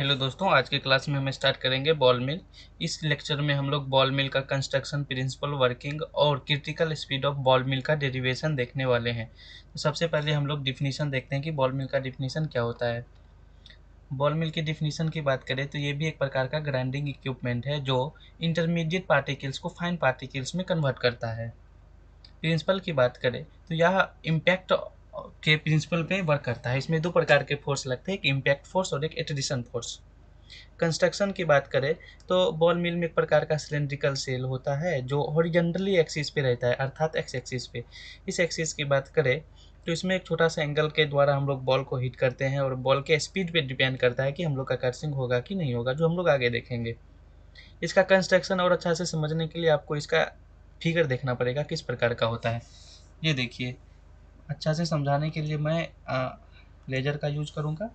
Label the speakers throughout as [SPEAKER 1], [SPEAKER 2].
[SPEAKER 1] hello दोस्तों आज के क्लास में हम स्टार्ट करेंगे बॉल मिल इस लेक्चर में हम लोग बॉल मिल का कंस्ट्रक्शन प्रिंसिपल वर्किंग और critical speed of ball mill का डेरिवेशन देखने वाले हैं तो सबसे पहले हम लोग डिफिनीशन देखते हैं कि बॉल मिल का डिफिनीशन क्या होता है बॉल मिल की डिफिनीशन की बात करें तो ये भी एक प्रकार का ग्राइंडिंग इक्विपमेंट है जो इंटरमीडिएट पार्टिकल्स को फाइन पार्टिकल्स में कन्वर्ट करता है प्रिंसिपल की बात करें तो यह इम्पैक्ट के प्रिंसिपल पे वर्क करता है इसमें दो प्रकार के फोर्स लगते हैं एक इम्पैक्ट फोर्स और एक एट्रिशन फोर्स कंस्ट्रक्शन की बात करें तो बॉल मिल में एक प्रकार का सिलेंड्रिकल सेल होता है जो हॉरिजेंटली एक्सिस पे रहता है अर्थात एक्स एक्सिस पे इस एक्सिस की बात करें तो इसमें एक छोटा सा एंगल के द्वारा हम लोग बॉल को हिट करते हैं और बॉल के स्पीड पे डिपेंड करता है कि हम लोग का कर्सिंग होगा कि नहीं होगा जो हम लोग आगे देखेंगे इसका कंस्ट्रक्शन और अच्छा से समझने के लिए आपको इसका फिगर देखना पड़ेगा किस प्रकार का होता है ये देखिए अच्छा से समझाने के लिए मैं लेजर का यूज करूँगा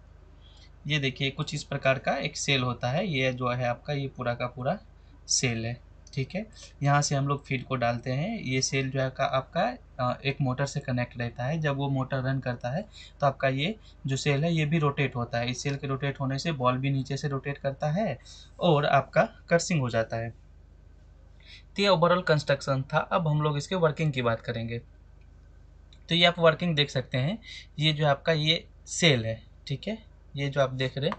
[SPEAKER 1] ये देखिए कुछ इस प्रकार का एक सेल होता है ये जो है आपका ये पूरा का पूरा सेल है ठीक है यहाँ से हम लोग फीड को डालते हैं ये सेल जो है का आपका एक मोटर से कनेक्ट रहता है जब वो मोटर रन करता है तो आपका ये जो सेल है ये भी रोटेट होता है इस सेल के रोटेट होने से बॉल भी नीचे से रोटेट करता है और आपका कर्सिंग हो जाता है तो ये ओवरऑल कंस्ट्रक्शन था अब हम लोग इसके वर्किंग की बात करेंगे तो ये आप वर्किंग देख सकते हैं ये जो आपका ये सेल है ठीक है ये जो आप देख रहे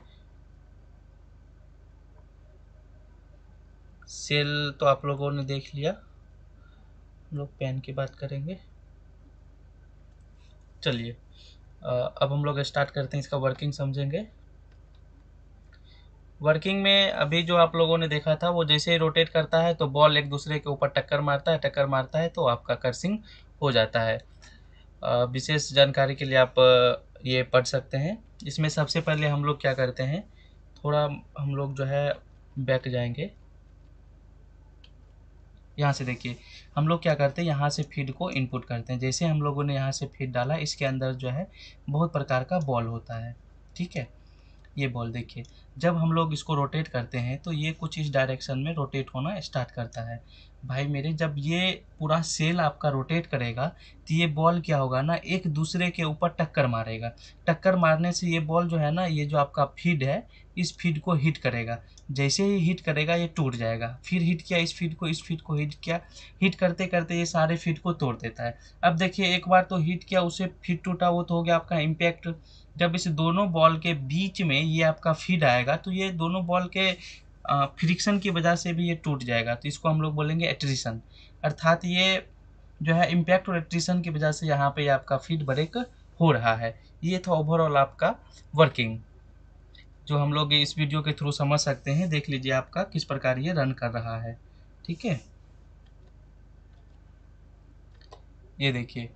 [SPEAKER 1] सेल तो आप लोगों ने देख लिया हम लोग पेन की बात करेंगे चलिए अब हम लोग स्टार्ट करते हैं इसका वर्किंग समझेंगे वर्किंग में अभी जो आप लोगों ने देखा था वो जैसे ही रोटेट करता है तो बॉल एक दूसरे के ऊपर टक्कर मारता है टक्कर मारता है तो आपका कर्सिंग हो जाता है विशेष जानकारी के लिए आप ये पढ़ सकते हैं इसमें सबसे पहले हम लोग क्या करते हैं थोड़ा हम लोग जो है बैक जाएंगे यहाँ से देखिए हम लोग क्या करते हैं यहाँ से फीड को इनपुट करते हैं जैसे हम लोगों ने यहाँ से फीड डाला इसके अंदर जो है बहुत प्रकार का बॉल होता है ठीक है ये बॉल देखिए जब हम लोग इसको रोटेट करते हैं तो ये कुछ इस डायरेक्शन में रोटेट होना स्टार्ट करता है भाई मेरे जब ये पूरा सेल आपका रोटेट करेगा तो ये बॉल क्या होगा ना एक दूसरे के ऊपर टक्कर मारेगा टक्कर मारने से ये बॉल जो है ना ये जो आपका फीड है इस फीड को हिट करेगा जैसे ही हिट करेगा ये टूट जाएगा फिर हिट किया इस फीड को इस फीड को हिट किया हिट करते करते ये सारे फीड को तोड़ देता है अब देखिए एक बार तो हिट किया उसे फीड टूटा वो तो हो गया आपका इम्पैक्ट जब इस दोनों बॉल के बीच में ये आपका फीड आएगा तो ये दोनों बॉल के फ्रिक्शन की वजह से भी ये टूट जाएगा तो इसको हम लोग बोलेंगे एट्रिशन अर्थात ये जो है इम्पैक्ट और एट्रिशन की वजह से यहाँ पे आपका फीड ब्रेक हो रहा है ये था ओवरऑल आपका वर्किंग जो हम लोग इस वीडियो के थ्रू समझ सकते हैं देख लीजिए आपका किस प्रकार ये रन कर रहा है ठीक है ये देखिए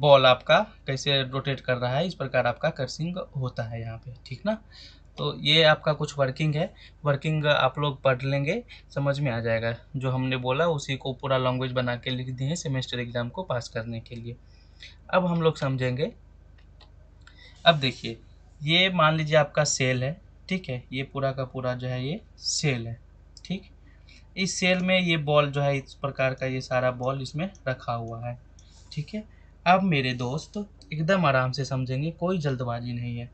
[SPEAKER 1] बॉल आपका कैसे रोटेट कर रहा है इस प्रकार आपका कर्सिंग होता है यहाँ पे ठीक ना तो ये आपका कुछ वर्किंग है वर्किंग आप लोग पढ़ लेंगे समझ में आ जाएगा जो हमने बोला उसी को पूरा लैंग्वेज बना के लिख दिए हैं सेमेस्टर एग्ज़ाम को पास करने के लिए अब हम लोग समझेंगे अब देखिए ये मान लीजिए आपका सेल है ठीक है ये पूरा का पूरा जो है ये सेल है ठीक इस सेल में ये बॉल जो है इस प्रकार का ये सारा बॉल इसमें रखा हुआ है ठीक है अब मेरे दोस्त एकदम आराम से समझेंगे कोई जल्दबाजी नहीं है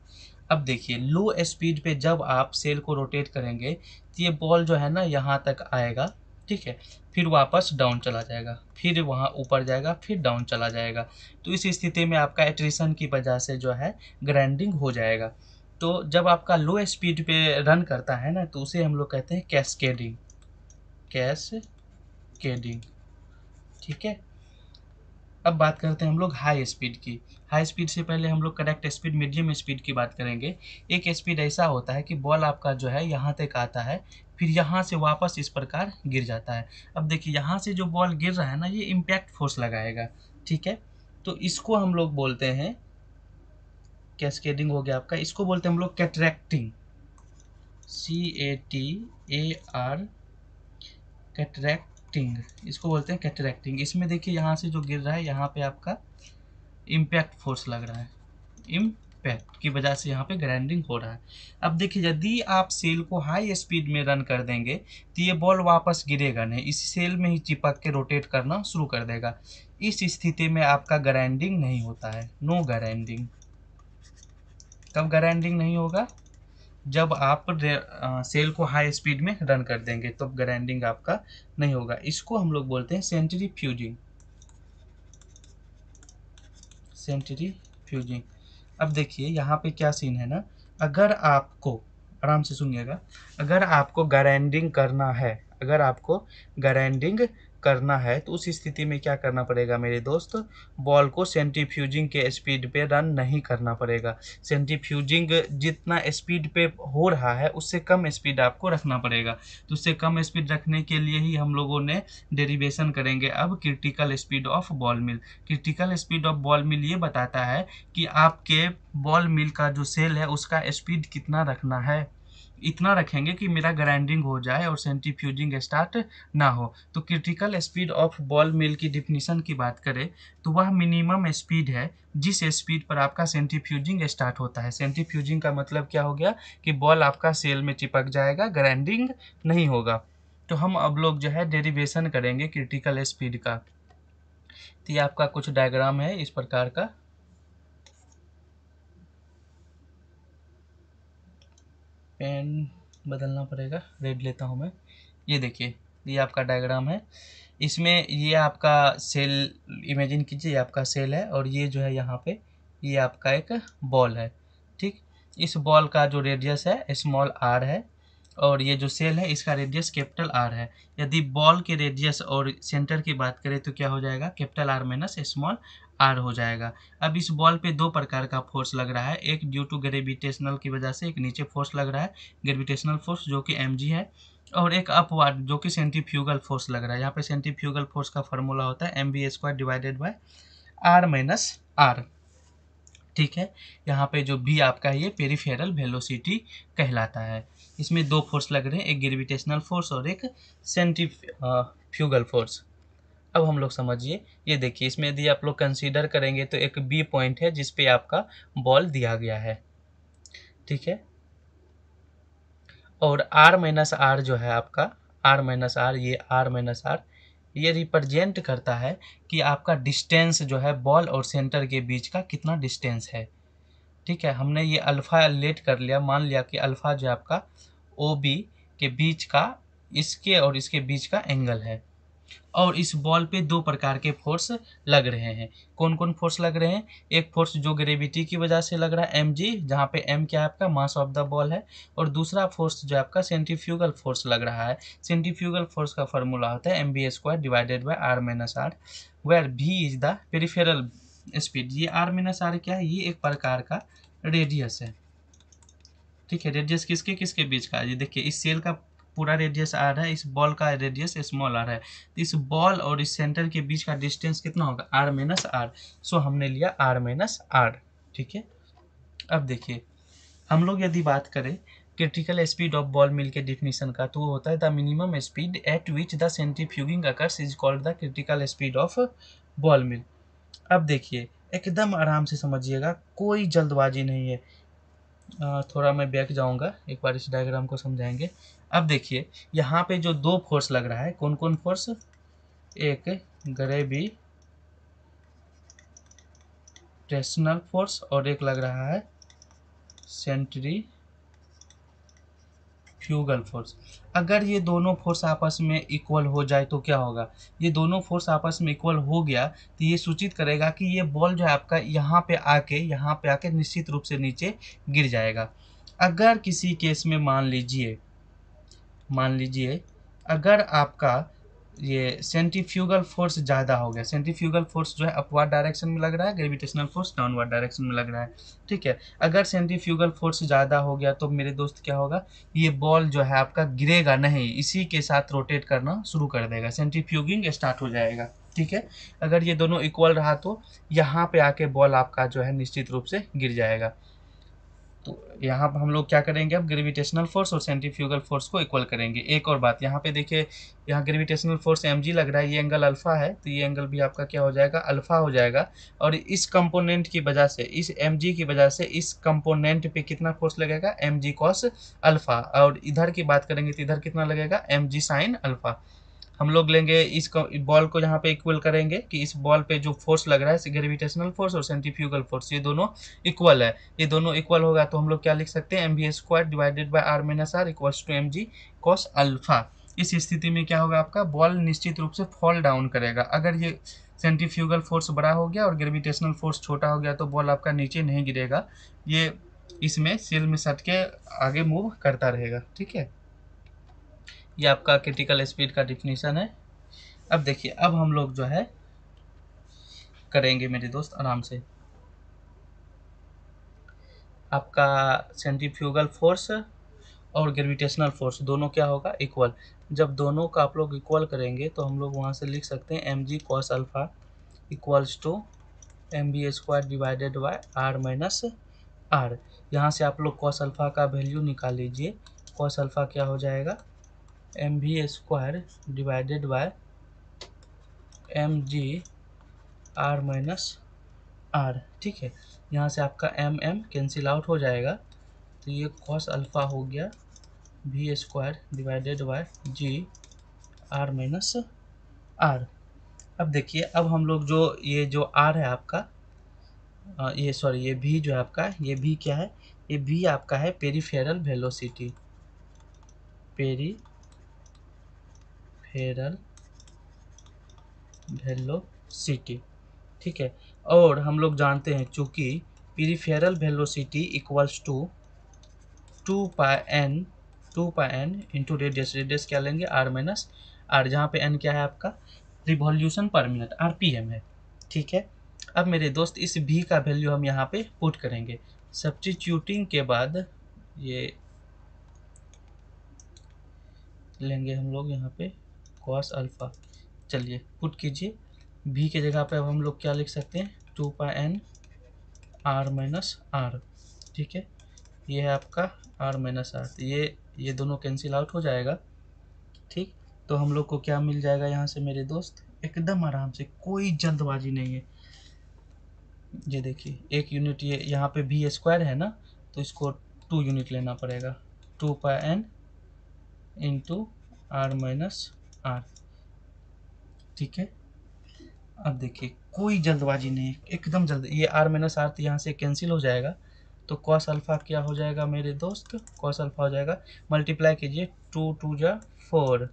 [SPEAKER 1] अब देखिए लो स्पीड पे जब आप सेल को रोटेट करेंगे तो ये बॉल जो है ना यहाँ तक आएगा ठीक है फिर वापस डाउन चला जाएगा फिर वहाँ ऊपर जाएगा फिर डाउन चला जाएगा तो इस स्थिति में आपका एट्रिशन की वजह से जो है ग्राइंडिंग हो जाएगा तो जब आपका लो स्पीड पे रन करता है ना तो उसे हम लोग कहते हैं कैसकेडिंग कैस केडिंग ठीक है अब बात करते हैं हम लोग हाई स्पीड की हाई स्पीड से पहले हम लोग करेक्ट स्पीड मीडियम स्पीड की बात करेंगे एक स्पीड ऐसा होता है कि बॉल आपका जो है यहाँ तक आता है फिर यहाँ से वापस इस प्रकार गिर जाता है अब देखिए यहाँ से जो बॉल गिर रहा है ना ये इम्पैक्ट फोर्स लगाएगा ठीक है तो इसको हम लोग बोलते हैं कैस्केडिंग हो गया आपका इसको बोलते हैं हम लोग cataracting C A T A R cataract cataracting इसको बोलते हैं कैटरेक्टिंग इसमें देखिए यहाँ से जो गिर रहा है यहाँ पे आपका इम्पैक्ट फोर्स लग रहा है इम्पैक्ट की वजह से यहाँ पे ग्राइंडिंग हो रहा है अब देखिए यदि आप सेल को हाई स्पीड में रन कर देंगे तो ये बॉल वापस गिरेगा नहीं इस सेल में ही चिपक के रोटेट करना शुरू कर देगा इस स्थिति में आपका ग्राइंडिंग नहीं होता है नो ग्राइंडिंग कब ग्राइंडिंग नहीं होगा जब आप सेल को हाई स्पीड में रन कर देंगे तो ग्राइंडिंग आपका नहीं होगा इसको हम लोग बोलते हैं सेंचुरी फ्यूजिंग सेंचुरी फ्यूजिंग अब देखिए यहाँ पे क्या सीन है ना अगर आपको आराम से सुनिएगा अगर आपको ग्राइंडिंग करना है अगर आपको ग्राइंडिंग करना है तो उस स्थिति में क्या करना पड़ेगा मेरे दोस्त बॉल को सेंट्रीफ्यूजिंग के स्पीड पे रन नहीं करना पड़ेगा सेंट्रीफ्यूजिंग जितना स्पीड पे हो रहा है उससे कम स्पीड आपको रखना पड़ेगा तो उससे कम स्पीड रखने के लिए ही हम लोगों ने डेरिवेशन करेंगे अब critical speed of ball mill critical speed of ball mill ये बताता है कि आपके बॉल मिल का जो सेल है उसका स्पीड कितना रखना है इतना रखेंगे कि मेरा ग्राइंडिंग हो जाए और सेंट्रीफ्यूजिंग स्टार्ट ना हो तो critical speed of ball mill की डिफिनीशन की बात करें तो वह मिनिमम स्पीड है जिस स्पीड पर आपका सेंट्रीफ्यूजिंग स्टार्ट होता है सेंट्रीफ्यूजिंग का मतलब क्या हो गया कि बॉल आपका सेल में चिपक जाएगा ग्राइंडिंग नहीं होगा तो हम अब लोग जो है डेरिवेशन करेंगे क्रिटिकल स्पीड का तो ये आपका कुछ डायग्राम है इस प्रकार का पेन बदलना पड़ेगा रेड लेता हूँ मैं ये देखिए ये आपका डायग्राम है इसमें ये आपका सेल इमेजिन कीजिए आपका सेल है और ये जो है यहाँ पे ये आपका एक बॉल है ठीक इस बॉल का जो रेडियस है स्मॉल आर है और ये जो सेल है इसका रेडियस कैपिटल आर है यदि बॉल के रेडियस और सेंटर की बात करें तो क्या हो जाएगा capital R minus small R हो जाएगा अब इस बॉल पे दो प्रकार का फोर्स लग रहा है एक ड्यू टू ग्रेविटेशनल की वजह से एक नीचे फोर्स लग रहा है ग्रेविटेशनल फोर्स जो कि एम है और एक अपवार्ड जो कि सेंटिफ्यूगल फोर्स लग रहा है यहाँ पर सेंटिफ्यूगल फोर्स का फॉर्मूला होता है M square divided by R minus R ठीक है यहाँ पे जो बी आपका ये पेरीफेरल वेलोसिटी कहलाता है इसमें दो फोर्स लग रहे हैं एक ग्रेविटेशनल फोर्स और एक सेंट्रीफ्यूगल फोर्स अब हम लोग समझिए ये देखिए इसमें यदि आप लोग कंसीडर करेंगे तो एक बी पॉइंट है जिसपे आपका बॉल दिया गया है ठीक है और आर माइनस आर जो है आपका आर माइनस आर ये आर माइनस आर ये रिप्रेजेंट करता है कि आपका डिस्टेंस जो है बॉल और सेंटर के बीच का कितना डिस्टेंस है ठीक है हमने ये अल्फ़ा लेट कर लिया मान लिया कि अल्फ़ा जो आपका ओ बी के बीच का इसके और इसके बीच का एंगल है और इस बॉल पे दो प्रकार के फोर्स लग रहे हैं कौन कौन फोर्स लग रहे हैं एक फोर्स जो ग्रेविटी की वजह से लग रहा है एम जी जहाँ पे एम क्या है आपका मास ऑफ द बॉल है और दूसरा फोर्स जो आपका सेंट्रीफ्यूगल फोर्स लग रहा है सेंट्रीफ्यूगल फोर्स का फॉर्मूला होता है M B square divided by R minus R where B is the peripheral speed ये आर माइनस आर क्या है ये एक प्रकार का रेडियस है ठीक है रेडियस किसके किसके बीच का है ये देखिए इस सेल का पूरा रेडियस आर है इस बॉल का रेडियस स्मॉल आर है तो इस बॉल और इस सेंटर के बीच का डिस्टेंस कितना होगा आर माइनस आर सो हमने लिया आर माइनस आर ठीक है अब देखिए हम लोग यदि बात करें critical speed of ball mill के डिफिनीशन का तो वो होता है the minimum speed at which the centrifuging occurs is called the critical speed of ball mill अब देखिए एकदम आराम से समझिएगा कोई जल्दबाजी नहीं है थोड़ा मैं बैक जाऊंगा एक बार इस डायग्राम को समझाएंगे अब देखिए यहाँ पे जो दो फोर्स लग रहा है कौन कौन फोर्स एक ग्रेवी टेशनल फोर्स और एक लग रहा है सेंट्री फ्यूगल फोर्स अगर ये दोनों फोर्स आपस में इक्वल हो जाए तो क्या होगा ये दोनों फोर्स आपस में इक्वल हो गया तो ये सूचित करेगा कि ये बॉल जो है आपका यहाँ पे आके यहाँ पे आके निश्चित रूप से नीचे गिर जाएगा अगर किसी केस में मान लीजिए मान लीजिए अगर आपका ये सेंटिफ्यूगल फोर्स ज़्यादा हो गया सेंटिफ्यूगल फोर्स जो है अपवर्ड डायरेक्शन में लग रहा है ग्रेविटेशनल फोर्स डाउनवर्ड डायरेक्शन में लग रहा है ठीक है अगर सेंटिफ्यूगल फोर्स ज़्यादा हो गया तो मेरे दोस्त क्या होगा ये बॉल जो है आपका गिरेगा नहीं इसी के साथ रोटेट करना शुरू कर देगा सेंटिफ्यूगिंग स्टार्ट हो जाएगा ठीक है अगर ये दोनों इक्वल रहा तो यहाँ पे आके बॉल आपका जो है निश्चित रूप से गिर जाएगा तो यहाँ पर हम लोग क्या करेंगे अब ग्रेविटेशनल फोर्स और सेंट्रीफ्यूगल फोर्स को इक्वल करेंगे एक और बात यहाँ पे देखिए यहाँ ग्रेविटेशनल फोर्स एम लग रहा है ये एंगल अल्फ़ा है तो ये एंगल भी आपका क्या हो जाएगा अल्फ़ा हो जाएगा और इस कंपोनेंट की वजह से इस एम की वजह से इस कंपोनेंट पे कितना फोर्स लगेगा एम जी कॉस अल्फ़ा और इधर की बात करेंगे तो इधर कितना लगेगा एम जी साइन अल्फ़ा हम लोग लेंगे इस बॉल को यहाँ पे इक्वल करेंगे कि इस बॉल पे जो फोर्स लग रहा है ग्रेविटेशनल फोर्स और सेंटिफ्यूगल फोर्स ये दोनों इक्वल है ये दोनों इक्वल होगा तो हम लोग क्या लिख सकते हैं M B square divided by R minus R equals to M G cos alpha इस स्थिति में क्या होगा आपका बॉल निश्चित रूप से फॉल डाउन करेगा अगर ये सेंटिफ्यूगल फोर्स बड़ा हो गया और ग्रेविटेशनल फोर्स छोटा हो गया तो बॉल आपका नीचे नहीं गिरेगा ये इसमें सेल में सट के आगे मूव करता रहेगा ठीक है ये आपका क्रिटिकल स्पीड का डिफिनीशन है अब देखिए अब हम लोग जो है करेंगे मेरे दोस्त आराम से आपका सेंट्रीफ्यूगल फोर्स और ग्रेविटेशनल फोर्स दोनों क्या होगा इक्वल जब दोनों का आप लोग इक्वल करेंगे तो हम लोग वहाँ से लिख सकते हैं M G cos alpha equals to M B square divided by R minus R यहाँ से आप लोग कॉस अल्फ़ा का वैल्यू निकाल लीजिए कॉस अल्फ़ा क्या हो जाएगा M V square divided by M G R minus R ठीक है यहाँ से आपका एम एम कैंसिल आउट हो जाएगा तो ये कॉस अल्फ़ा हो गया V square divided by G R minus R अब देखिए अब हम लोग जो ये जो आर है आपका ये सॉरी ये भी जो है आपका ये भी क्या है ये भी आपका है peripheral velocity peripheral velocity ठीक है और हम लोग जानते हैं चूँकि peripheral velocity equals to two pi N two pi N into radius radius क्या लेंगे आर माइनस आर जहाँ पे एन क्या है आपका रिवॉल्यूशन पर मिनट आर पी एम है ठीक है अब मेरे दोस्त इस भी का वैल्यू हम यहाँ पे पुट करेंगे सब्सटीट्यूटिंग के बाद ये लेंगे हम लोग यहाँ पे कॉस अल्फ़ा चलिए पुट कीजिए भी के जगह पे अब हम लोग क्या लिख सकते हैं to pi N R minus R ठीक है ये है आपका आर माइनस आर तो ये ये दोनों कैंसिल आउट हो जाएगा ठीक तो हम लोग को क्या मिल जाएगा यहाँ से मेरे दोस्त एकदम आराम से कोई जल्दबाजी नहीं है ये देखिए एक यूनिट ये यहाँ पे भी स्क्वायर है ना तो इसको टू यूनिट लेना पड़ेगा two pi N into R minus R ठीक है अब देखिए कोई जल्दबाजी नहीं एकदम जल्द ये आर माइनस आर तो यहाँ से कैंसिल हो जाएगा तो कॉस अल्फ़ा क्या हो जाएगा मेरे दोस्त कॉस अल्फ़ा हो जाएगा मल्टीप्लाई कीजिए टू टू जा फोर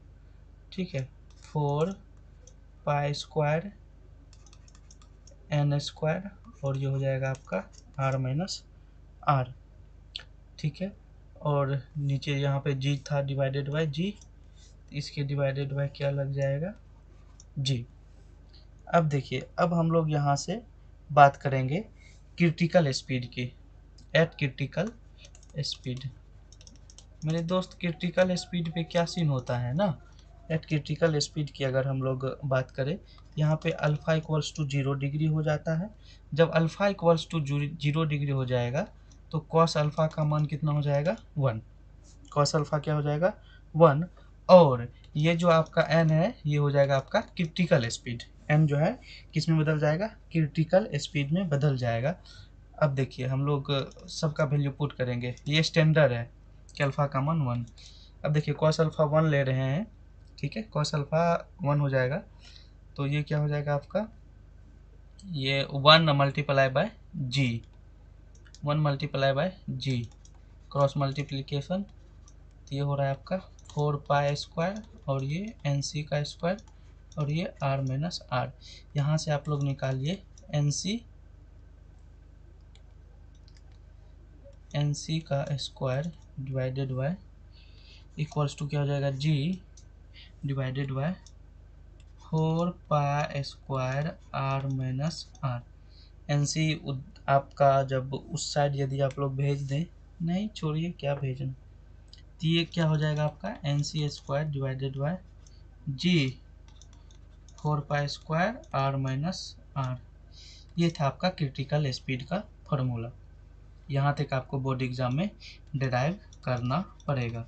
[SPEAKER 1] ठीक है four pi square N square और ये हो जाएगा आपका आर माइनस आर ठीक है और नीचे यहाँ पे जी था डिवाइडेड बाय जी इसके डिवाइडेड बाय क्या लग जाएगा जी अब देखिए अब हम लोग यहाँ से बात करेंगे क्रिटिकल स्पीड की एट क्रिटिकल स्पीड मेरे दोस्त क्रिटिकल स्पीड पे क्या सीन होता है ना एट क्रिटिकल स्पीड की अगर हम लोग बात करें यहाँ पे alpha equals to zero degree हो जाता है जब alpha equals to zero degree हो जाएगा तो कॉस अल्फ़ा का मान कितना हो जाएगा वन कॉस अल्फ़ा क्या हो जाएगा वन और ये जो आपका एन है ये हो जाएगा आपका क्रिटिकल स्पीड एन जो है किस में बदल जाएगा क्रिटिकल स्पीड में बदल जाएगा अब देखिए हम लोग सबका वैल्यू पुट करेंगे ये स्टैंडर्ड है कि अल्फ़ा मन वन अब देखिए कॉस अल्फ़ा वन ले रहे हैं ठीक है कॉस अल्फ़ा वन हो जाएगा तो ये क्या हो जाएगा आपका ये one multiply by G one multiply by G cross multiplication ये हो रहा है आपका फोर पाए स्क्वायर और ये एन सी का स्क्वायर और ये आर माइनस आर यहाँ से आप लोग निकालिए एन सी एन सी का square divided by equals to क्या हो जाएगा G divided by four pi square R minus R N C आपका जब उस साइड यदि आप लोग भेज दें नहीं छोड़िए क्या भेजना तो ये क्या हो जाएगा आपका N C square divided by G four pi square R minus R ये था आपका क्रिटिकल स्पीड का फॉर्मूला यहाँ तक आपको बोर्ड एग्जाम में डिराइव करना पड़ेगा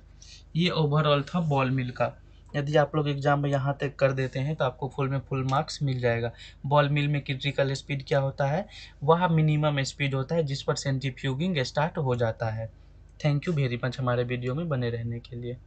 [SPEAKER 1] ये ओवरऑल था बॉल मिल का यदि आप लोग एग्जाम में यहाँ तक कर देते हैं तो आपको फुल में फुल मार्क्स मिल जाएगा बॉल मिल में क्रिटिकल स्पीड क्या होता है वह मिनिमम स्पीड होता है जिस पर सेंट्रीफ्यूगिंग स्टार्ट हो जाता है थैंक यू वेरी मच हमारे वीडियो में बने रहने के लिए